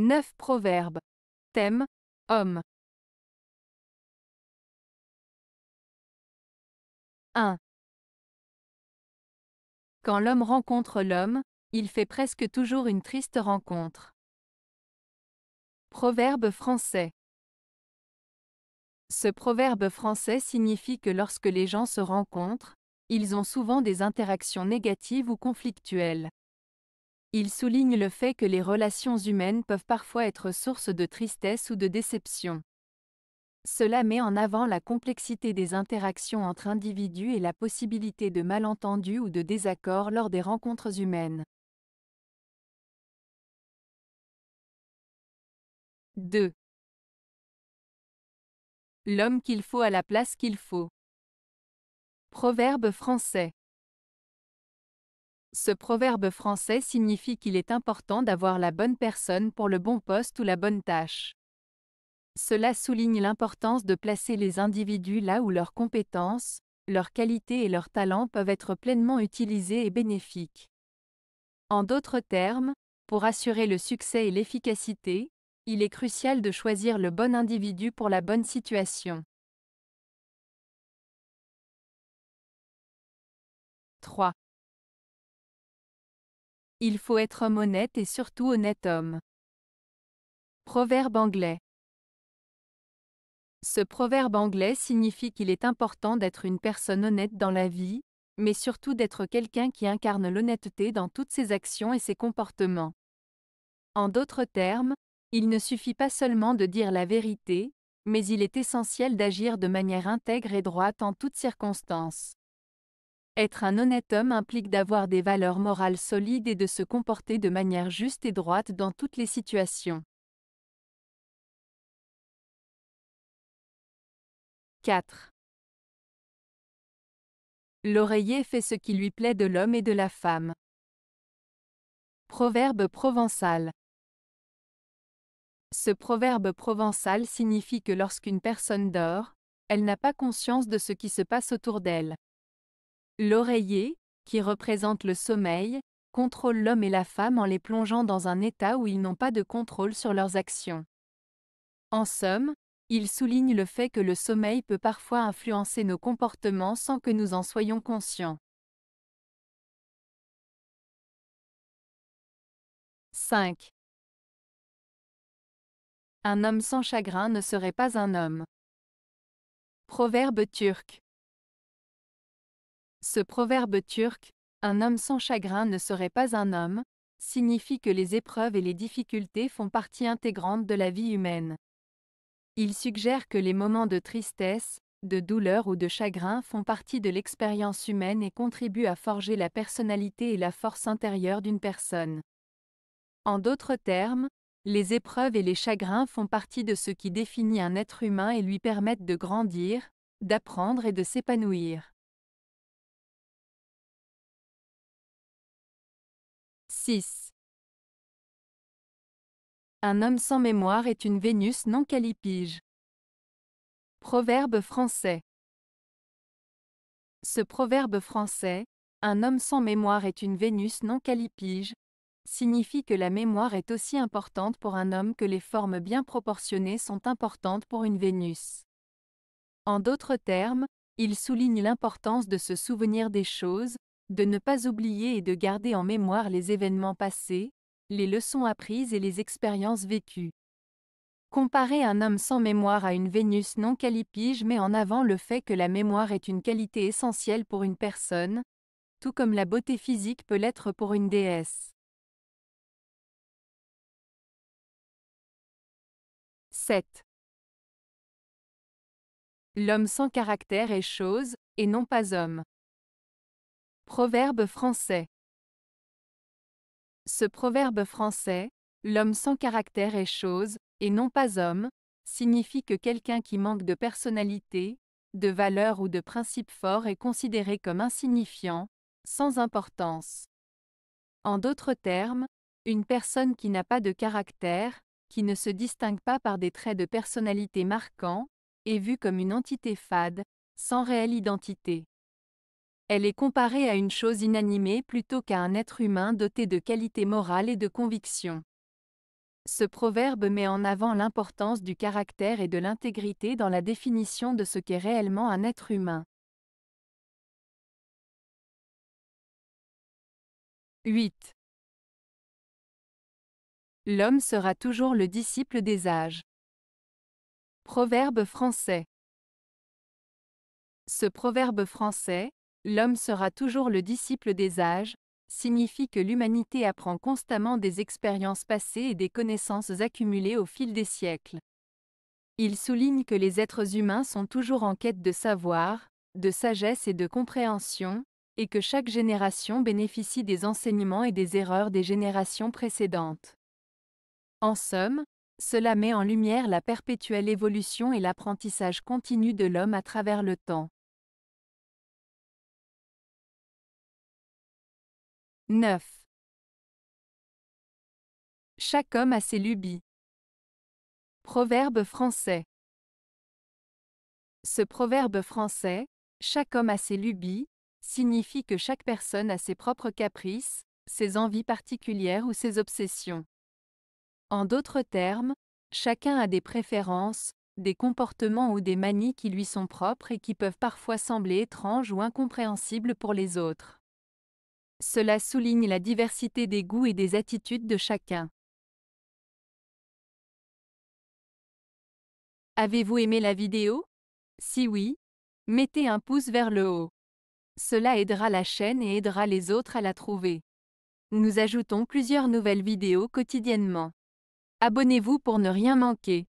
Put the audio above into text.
9 proverbes. Thème Homme. 1. Quand l'homme rencontre l'homme, il fait presque toujours une triste rencontre. Proverbe français. Ce proverbe français signifie que lorsque les gens se rencontrent, ils ont souvent des interactions négatives ou conflictuelles. Il souligne le fait que les relations humaines peuvent parfois être source de tristesse ou de déception. Cela met en avant la complexité des interactions entre individus et la possibilité de malentendus ou de désaccords lors des rencontres humaines. 2. L'homme qu'il faut à la place qu'il faut. Proverbe français. Ce proverbe français signifie qu'il est important d'avoir la bonne personne pour le bon poste ou la bonne tâche. Cela souligne l'importance de placer les individus là où leurs compétences, leurs qualités et leurs talents peuvent être pleinement utilisés et bénéfiques. En d'autres termes, pour assurer le succès et l'efficacité, il est crucial de choisir le bon individu pour la bonne situation. 3. Il faut être homme honnête et surtout honnête homme. Proverbe anglais. Ce proverbe anglais signifie qu'il est important d'être une personne honnête dans la vie, mais surtout d'être quelqu'un qui incarne l'honnêteté dans toutes ses actions et ses comportements. En d'autres termes, il ne suffit pas seulement de dire la vérité, mais il est essentiel d'agir de manière intègre et droite en toutes circonstances. Être un honnête homme implique d'avoir des valeurs morales solides et de se comporter de manière juste et droite dans toutes les situations. 4. L'oreiller fait ce qui lui plaît de l'homme et de la femme. Proverbe provençal. Ce proverbe provençal signifie que lorsqu'une personne dort, elle n'a pas conscience de ce qui se passe autour d'elle. L'oreiller, qui représente le sommeil, contrôle l'homme et la femme en les plongeant dans un état où ils n'ont pas de contrôle sur leurs actions. En somme, il souligne le fait que le sommeil peut parfois influencer nos comportements sans que nous en soyons conscients. 5. Un homme sans chagrin ne serait pas un homme. Proverbe turc. Ce proverbe turc, Un homme sans chagrin ne serait pas un homme, signifie que les épreuves et les difficultés font partie intégrante de la vie humaine. Il suggère que les moments de tristesse, de douleur ou de chagrin font partie de l'expérience humaine et contribuent à forger la personnalité et la force intérieure d'une personne. En d'autres termes, les épreuves et les chagrins font partie de ce qui définit un être humain et lui permettent de grandir, d'apprendre et de s'épanouir. Un homme sans mémoire est une Vénus non calipige. Proverbe français. Ce proverbe français, un homme sans mémoire est une Vénus non calipige, signifie que la mémoire est aussi importante pour un homme que les formes bien proportionnées sont importantes pour une Vénus. En d'autres termes, il souligne l'importance de se souvenir des choses, de ne pas oublier et de garder en mémoire les événements passés, les leçons apprises et les expériences vécues. Comparer un homme sans mémoire à une Vénus non calipige met en avant le fait que la mémoire est une qualité essentielle pour une personne, tout comme la beauté physique peut l'être pour une déesse. 7. L'homme sans caractère est chose, et non pas homme. Proverbe français. Ce proverbe français, l'homme sans caractère est chose, et non pas homme, signifie que quelqu'un qui manque de personnalité, de valeur ou de principe fort est considéré comme insignifiant, sans importance. En d'autres termes, une personne qui n'a pas de caractère, qui ne se distingue pas par des traits de personnalité marquants, est vue comme une entité fade, sans réelle identité. Elle est comparée à une chose inanimée plutôt qu'à un être humain doté de qualités morales et de convictions. Ce proverbe met en avant l'importance du caractère et de l'intégrité dans la définition de ce qu'est réellement un être humain. 8. L'homme sera toujours le disciple des âges. Proverbe français. Ce proverbe français, L'homme sera toujours le disciple des âges, signifie que l'humanité apprend constamment des expériences passées et des connaissances accumulées au fil des siècles. Il souligne que les êtres humains sont toujours en quête de savoir, de sagesse et de compréhension, et que chaque génération bénéficie des enseignements et des erreurs des générations précédentes. En somme, cela met en lumière la perpétuelle évolution et l'apprentissage continu de l'homme à travers le temps. 9. Chaque homme a ses lubies. Proverbe français. Ce proverbe français, chaque homme a ses lubies, signifie que chaque personne a ses propres caprices, ses envies particulières ou ses obsessions. En d'autres termes, chacun a des préférences, des comportements ou des manies qui lui sont propres et qui peuvent parfois sembler étranges ou incompréhensibles pour les autres. Cela souligne la diversité des goûts et des attitudes de chacun. Avez-vous aimé la vidéo Si oui, mettez un pouce vers le haut. Cela aidera la chaîne et aidera les autres à la trouver. Nous ajoutons plusieurs nouvelles vidéos quotidiennement. Abonnez-vous pour ne rien manquer.